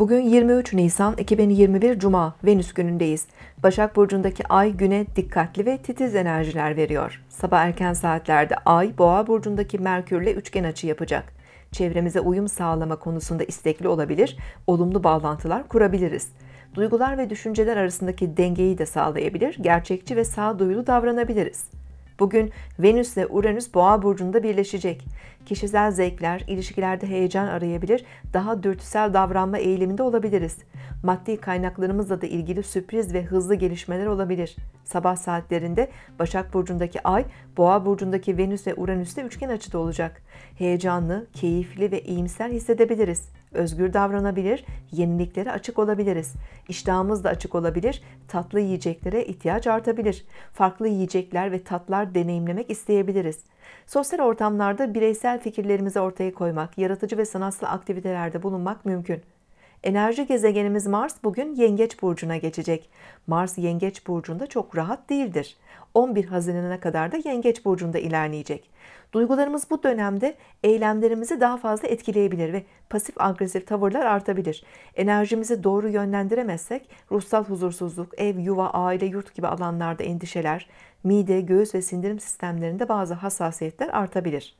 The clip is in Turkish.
Bugün 23 Nisan 2021 Cuma Venüs günündeyiz. Başak Burcu'ndaki ay güne dikkatli ve titiz enerjiler veriyor. Sabah erken saatlerde ay Boğa Burcu'ndaki Merkür'le üçgen açı yapacak. Çevremize uyum sağlama konusunda istekli olabilir, olumlu bağlantılar kurabiliriz. Duygular ve düşünceler arasındaki dengeyi de sağlayabilir, gerçekçi ve sağduyulu davranabiliriz. Bugün Venüs ve Uranüs Boğa burcunda birleşecek. Kişisel zevkler, ilişkilerde heyecan arayabilir, daha dürtüsel davranma eğiliminde olabiliriz. Maddi kaynaklarımızla da ilgili sürpriz ve hızlı gelişmeler olabilir sabah saatlerinde Başak Burcu'ndaki Ay, Boğa Burcu'ndaki Venüs ve Uranüs'te üçgen açıda olacak. Heyecanlı, keyifli ve iyimser hissedebiliriz. Özgür davranabilir, yeniliklere açık olabiliriz. İştahımız da açık olabilir, tatlı yiyeceklere ihtiyaç artabilir. Farklı yiyecekler ve tatlar deneyimlemek isteyebiliriz. Sosyal ortamlarda bireysel fikirlerimizi ortaya koymak, yaratıcı ve sanatsal aktivitelerde bulunmak mümkün. Enerji gezegenimiz Mars bugün Yengeç burcuna geçecek. Mars Yengeç burcunda çok rahat değildir. 11 Haziran'a kadar da Yengeç burcunda ilerleyecek. Duygularımız bu dönemde eylemlerimizi daha fazla etkileyebilir ve pasif agresif tavırlar artabilir. Enerjimizi doğru yönlendiremezsek ruhsal huzursuzluk, ev, yuva, aile, yurt gibi alanlarda endişeler, mide, göğüs ve sindirim sistemlerinde bazı hassasiyetler artabilir.